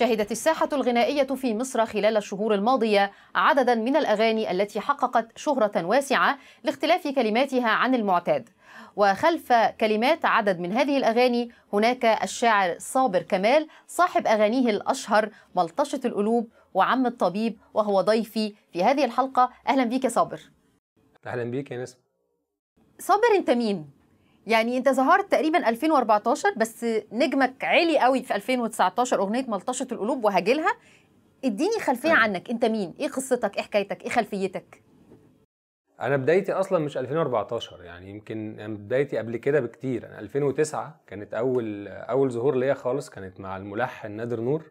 شهدت الساحة الغنائية في مصر خلال الشهور الماضية عددا من الأغاني التي حققت شهرة واسعة لاختلاف كلماتها عن المعتاد وخلف كلمات عدد من هذه الأغاني هناك الشاعر صابر كمال صاحب أغانيه الأشهر ملطشة القلوب وعم الطبيب وهو ضيفي في هذه الحلقة أهلا بيك يا صابر أهلا بيك يا نسمة صابر أنت مين؟ يعني انت ظهرت تقريبا 2014 بس نجمك عالي قوي في 2019 اغنيه ملطشه القلوب وهجلها اديني خلفيه أه. عنك انت مين ايه قصتك ايه حكايتك ايه خلفيتك انا بدايتي اصلا مش 2014 يعني يمكن بدايتي قبل كده بكتير انا 2009 كانت اول اول ظهور ليا خالص كانت مع الملحن نادر نور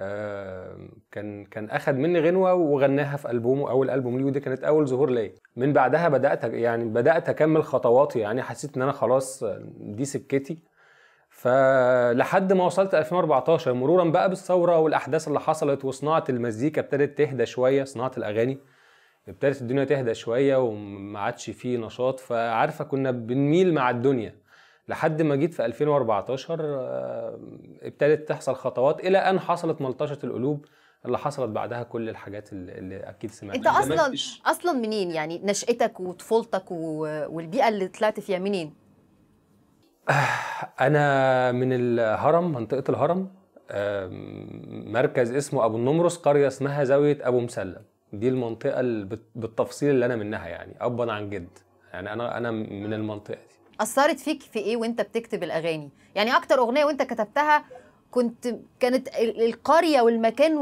آه، كان كان اخد مني غنوه وغناها في البومه اول البوم ليه ودي كانت اول ظهور ليا من بعدها بدات يعني بدات اكمل خطواتي يعني حسيت ان انا خلاص دي سكتي فلحد ما وصلت 2014 مرورا بقى بالثوره والاحداث اللي حصلت وصناعه المزيكا ابتدت تهدى شويه صناعه الاغاني ابتدت الدنيا تهدى شويه وما عادش فيه نشاط فعارفه كنا بنميل مع الدنيا لحد ما جيت في 2014 آه، ابتدت تحصل خطوات الى ان حصلت ملطشه القلوب اللي حصلت بعدها كل الحاجات اللي اكيد سمعتها انت اصلا اصلا منين يعني نشأتك وطفولتك والبيئه اللي طلعت فيها منين آه، انا من الهرم منطقه الهرم مركز اسمه ابو النمرس قريه اسمها زاويه ابو مسلم دي المنطقه بالتفصيل اللي انا منها يعني ابا عن جد يعني انا انا من المنطقه دي اثرت فيك في ايه وانت بتكتب الاغاني يعني اكتر اغنيه وانت كتبتها كنت كانت القريه والمكان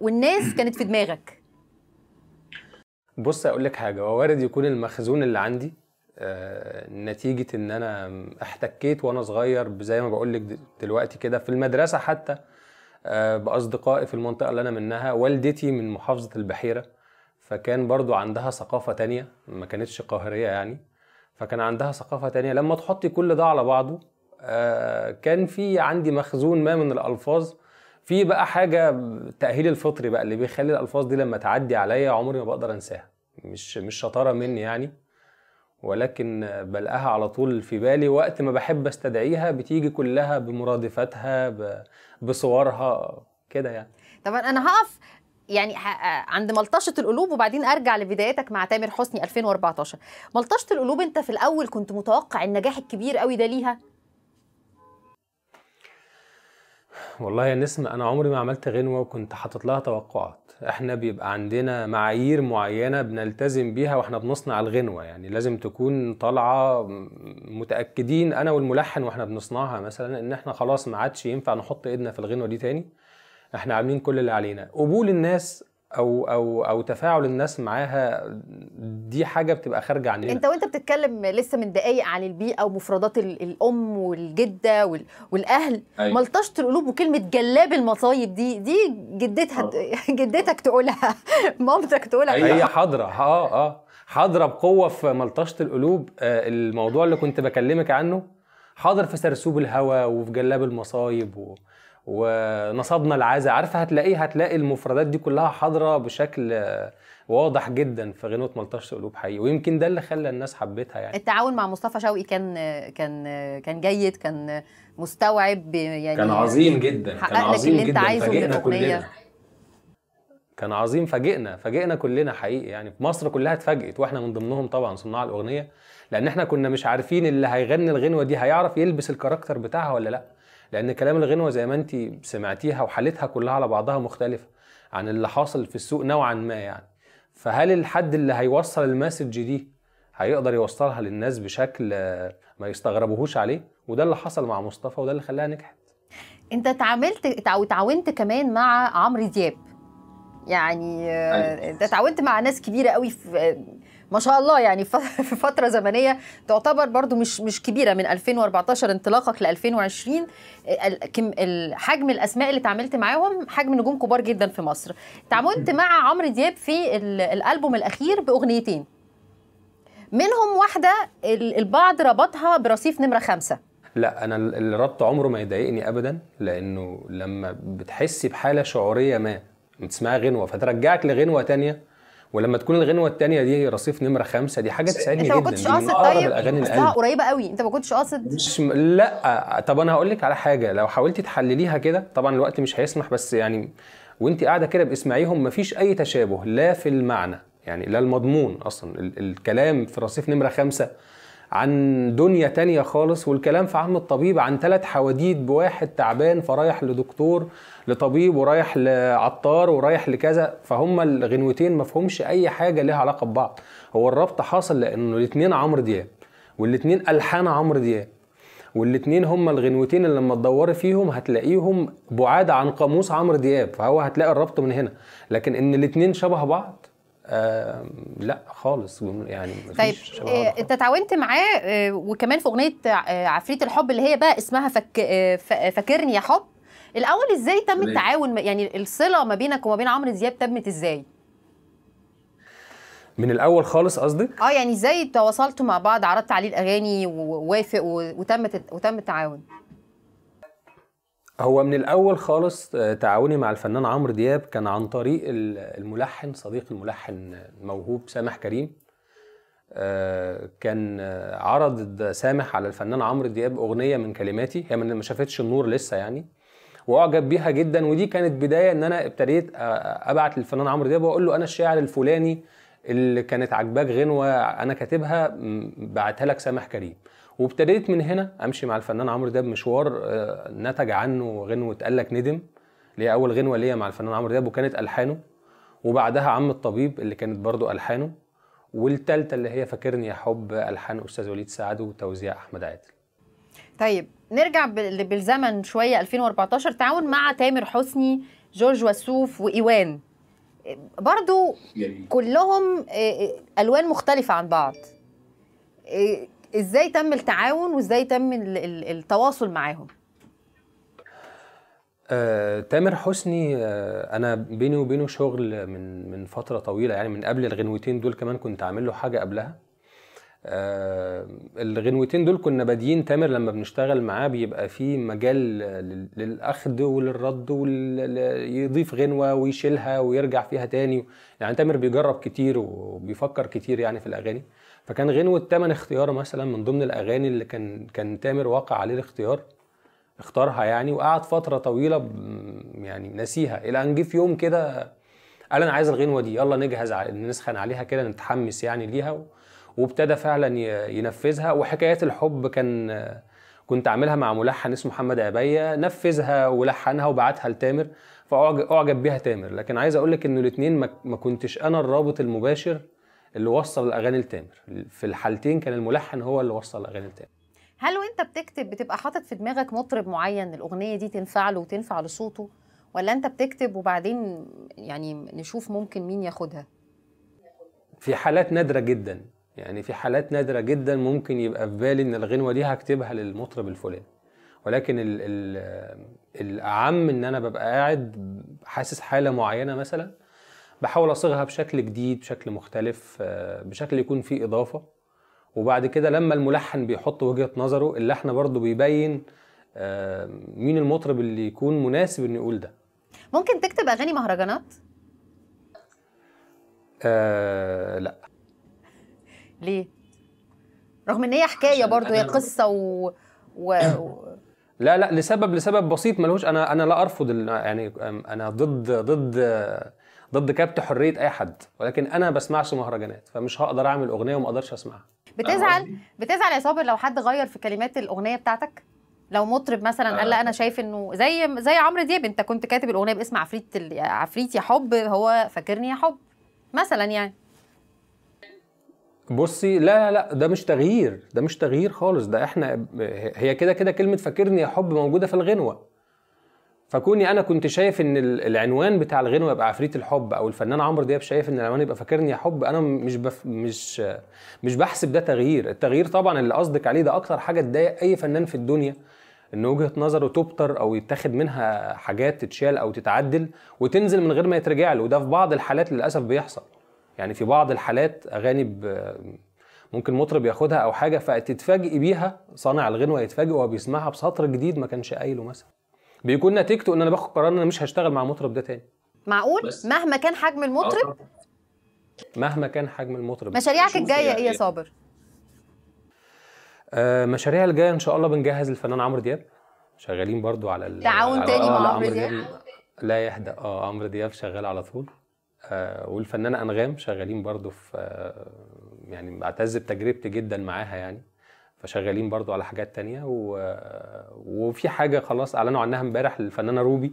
والناس كانت في دماغك بص اقول لك حاجه هو وارد يكون المخزون اللي عندي آه، نتيجه ان انا احتكيت وانا صغير زي ما بقول لك دلوقتي كده في المدرسه حتى آه، باصدقائي في المنطقه اللي انا منها والدتي من محافظه البحيره فكان برضو عندها ثقافه تانية ما كانتش قاهريه يعني فكان عندها ثقافه تانية لما تحطي كل ده على بعضه آه، كان في عندي مخزون ما من الالفاظ في بقى حاجه التاهيل الفطري بقى اللي بيخلي الالفاظ دي لما تعدي عليا عمري ما بقدر انساها مش مش شطاره مني يعني ولكن بلقاها على طول في بالي وقت ما بحب استدعيها بتيجي كلها بمرادفاتها بصورها كده يعني طبعا انا هقف يعني آه، عند ملطشه القلوب وبعدين ارجع لبدايتك مع تامر حسني 2014 ملطشه القلوب انت في الاول كنت متوقع النجاح الكبير قوي ده ليها والله يا نسمة أنا عمري ما عملت غنوة وكنت حاطط لها توقعات احنا بيبقى عندنا معايير معينة بنلتزم بيها واحنا بنصنع الغنوة يعني لازم تكون طالعة متأكدين أنا والملحن واحنا بنصنعها مثلا إن احنا خلاص ما عادش ينفع نحط إيدنا في الغنوة دي تاني احنا عاملين كل اللي علينا قبول الناس او او او تفاعل الناس معاها دي حاجه بتبقى خارجه عننا انت وانت بتتكلم لسه من دقايق عن البيئه ومفردات الام والجده والاهل أيوة. ملطشه القلوب وكلمه جلاب المصايب دي دي جدتها أوه. جدتك تقولها مامتك تقولها هي أيوة. حاضره اه اه حاضره بقوه في ملطشه القلوب آه الموضوع اللي كنت بكلمك عنه حاضر في سرسوب الهوى وفي جلاب المصايب و... ونصبنا العزاء عارفه هتلاقيه هتلاقي المفردات دي كلها حاضره بشكل واضح جدا في غنوه ملطش قلوب حقيقي ويمكن ده اللي خلى الناس حبتها يعني التعاون مع مصطفى شوقي كان كان كان جيد كان مستوعب يعني كان عظيم جدا كان عظيم اللي انت جدا عايزه فاجئنا كلنا كان عظيم فاجئنا فاجئنا كلنا حقيقي يعني في مصر كلها اتفاجئت واحنا من ضمنهم طبعا صناع الاغنيه لان احنا كنا مش عارفين اللي هيغني الغنوه دي هيعرف يلبس الكاركتر بتاعها ولا لا لان كلام الغنوه زي ما انت سمعتيها وحالتها كلها على بعضها مختلفه عن اللي حاصل في السوق نوعا ما يعني فهل الحد اللي هيوصل المسج دي هيقدر يوصلها للناس بشكل ما يستغربوهوش عليه وده اللي حصل مع مصطفى وده اللي خلاها نجحت انت اتعاملت وتعاونت كمان مع عمرو دياب يعني آه، أيوة. انت اتعاونت مع ناس كبيره قوي في ما شاء الله يعني في فتره زمنيه تعتبر برضو مش مش كبيره من 2014 انطلاقك آه، ل 2020 حجم الاسماء اللي اتعاملت معاهم حجم نجوم كبار جدا في مصر تعاملت مع عمرو دياب في الالبوم الاخير باغنيتين منهم واحده البعض ربطها برصيف نمره خمسه لا انا الربط عمره ما يضايقني ابدا لانه لما بتحسي بحاله شعوريه ما بتسمعي غنوه فترجعك لغنوه تانية ولما تكون الغنوه الثانيه دي رصيف نمره خمسة دي حاجه تسعدني جدا انت ما كنتش قاصد طيب الاغاني قريبه قوي انت ما كنتش قاصد مش م... لا طب انا هقول لك على حاجه لو حاولتي تحلليها كده طبعا الوقت مش هيسمح بس يعني وانت قاعده كده باسمعيهم مفيش اي تشابه لا في المعنى يعني لا المضمون اصلا ال... الكلام في رصيف نمره خمسة عن دنيا تانية خالص والكلام في عم الطبيب عن ثلاث حواديت بواحد تعبان فرايح لدكتور لطبيب ورايح لعطار ورايح لكذا فهم الغنوتين مفهومش اي حاجة لها علاقة ببعض هو الربط حاصل لانه الاتنين عمرو دياب والاتنين الحان عمرو دياب والاتنين هما الغنوتين اللي لما تدوري فيهم هتلاقيهم بعاد عن قاموس عمرو دياب فهو هتلاقي الربط من هنا لكن ان الاتنين شبه بعض لا خالص يعني طيب إيه انت تعاونت معاه آه، وكمان في اغنيه آه، عفريت الحب اللي هي بقى اسمها فك فاكرني يا حب الاول ازاي تم التعاون يعني الصله ما بينك وما بين عمرو دياب تمت ازاي من الاول خالص قصدك اه يعني ازاي تواصلتوا مع بعض عرضت عليه الاغاني ووافق وتم وتم التعاون هو من الاول خالص آه، تعاوني مع الفنان عمرو دياب كان عن طريق الملحن صديق الملحن الموهوب سامح كريم آه، كان آه، عرض سامح على الفنان عمرو دياب اغنيه من كلماتي هي ما شافتش النور لسه يعني واعجب بيها جدا ودي كانت بدايه ان انا ابتديت ابعت للفنان عمرو دياب واقول له انا الشاعر الفلاني اللي كانت عاجباك غنوه انا كاتبها بعتها لك سامح كريم وابتديت من هنا امشي مع الفنان عمرو دياب مشوار آه، نتج عنه غنوه قال لك ندم اللي هي اول غنوه ليا مع الفنان عمرو دياب وكانت الحانه وبعدها عم الطبيب اللي كانت برضو الحانه والتالتة اللي هي فاكرني يا حب الحان استاذ وليد سعد وتوزيع احمد عادل طيب نرجع بالزمن شويه 2014 تعاون مع تامر حسني جورج وسوف وايوان برضو كلهم آه، آه، الوان مختلفه عن بعض ازاي تم التعاون وازاي تم التواصل معاهم آه، تامر حسني آه، انا بيني وبينه شغل من من فتره طويله يعني من قبل الغنوتين دول كمان كنت عامل له حاجه قبلها آه، الغنوتين دول كنا بادئين تامر لما بنشتغل معاه بيبقى في مجال للاخذ وللرد ويضيف غنوه ويشيلها ويرجع فيها تاني يعني تامر بيجرب كتير وبيفكر كتير يعني في الاغاني آه، فكان غنوة تمن اختيار مثلا من ضمن الاغاني اللي كان كان تامر واقع عليه الاختيار اختارها يعني وقعد فتره طويله يعني نسيها الى ان جه في يوم كده قال انا عايز الغنوه دي يلا نجهز نسخن عليها كده نتحمس يعني ليها وابتدى فعلا ينفذها وحكايات الحب كان كنت عاملها مع ملحن اسمه محمد عبية نفذها ولحنها وبعتها لتامر فاعجب بيها تامر لكن عايز اقول لك انه الاثنين ما كنتش انا الرابط المباشر اللي وصل الاغاني لتامر في الحالتين كان الملحن هو اللي وصل الاغاني لتامر هل وانت بتكتب بتبقى حاطط في دماغك مطرب معين الاغنيه دي تنفع له وتنفع لصوته ولا انت بتكتب وبعدين يعني نشوف ممكن مين ياخدها في حالات نادره جدا يعني في حالات نادره جدا ممكن يبقى في بالي ان الغنوه دي هكتبها للمطرب الفلاني ولكن الاعم ان انا ببقى قاعد حاسس حاله معينه مثلا بحاول اصيغها بشكل جديد بشكل مختلف آه، بشكل يكون فيه اضافه وبعد كده لما الملحن بيحط وجهه نظره اللحن برضه بيبين آه، مين المطرب اللي يكون مناسب انه يقول ده ممكن تكتب اغاني مهرجانات آه لا ليه رغم ان هي حكايه برضه هي قصه و... و... لا لا لسبب لسبب بسيط ملوش انا انا لا ارفض يعني انا ضد ضد ضد كبت حريه اي حد ولكن انا بسمعش مهرجانات فمش هقدر اعمل اغنيه وما اقدرش اسمعها بتزعل بتزعل يا صابر لو حد غير في كلمات الاغنيه بتاعتك لو مطرب مثلا قال لا انا شايف انه زي زي عمرو دياب انت كنت كاتب الاغنيه باسم عفريت عفريت يا حب هو فاكرني يا حب مثلا يعني بصي لا لا لا ده مش تغيير ده مش تغيير خالص ده احنا هي كده كده كلمه فاكرني يا حب موجوده في الغنوه فكوني انا كنت شايف ان العنوان بتاع الغنوه يبقى عفريت الحب او الفنان عمرو دياب شايف ان العنوان يبقى فاكرني يا حب انا مش بف مش مش بحسب ده تغيير التغيير طبعا اللي قصدك عليه ده اكتر حاجه تضايق اي فنان في الدنيا ان وجهه نظره تبتر او يتاخد منها حاجات تتشال او تتعدل وتنزل من غير ما يترجع له وده في بعض الحالات للاسف بيحصل يعني في بعض الحالات اغاني ب... ممكن مطرب ياخدها او حاجه فتتفاجئي بيها صانع الغنوه يتفاجئ وهو بيسمعها بسطر جديد ما كانش قايله مثلا بيكون نتيجته ان انا باخد قرار ان انا مش هشتغل مع المطرب ده تاني معقول بس. مهما كان حجم المطرب آه، آه. مهما كان حجم المطرب مشاريعك الجايه يعني ايه يا صابر آه مشاريع الجايه ان شاء الله بنجهز الفنان عمرو دياب شغالين برضو على تعاون تاني آه، مع عمرو دياب لا يهدأ اه عمرو دياب شغال على طول آه والفنانه انغام شغالين برضو في آه يعني بعتز بتجربتي جدا معاها يعني فشغالين برضو على حاجات تانية و... وفي حاجة خلاص أعلنوا عنها امبارح للفنانة روبي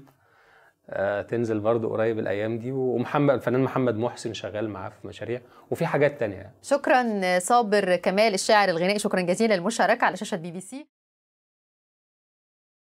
آه، تنزل برضو قريب الايام دي ومحمد الفنان محمد محسن شغال معاه في مشاريع وفي حاجات تانية شكرا صابر كمال الشاعر الغنائي شكرا جزيلا للمشاركه على شاشه بي بي سي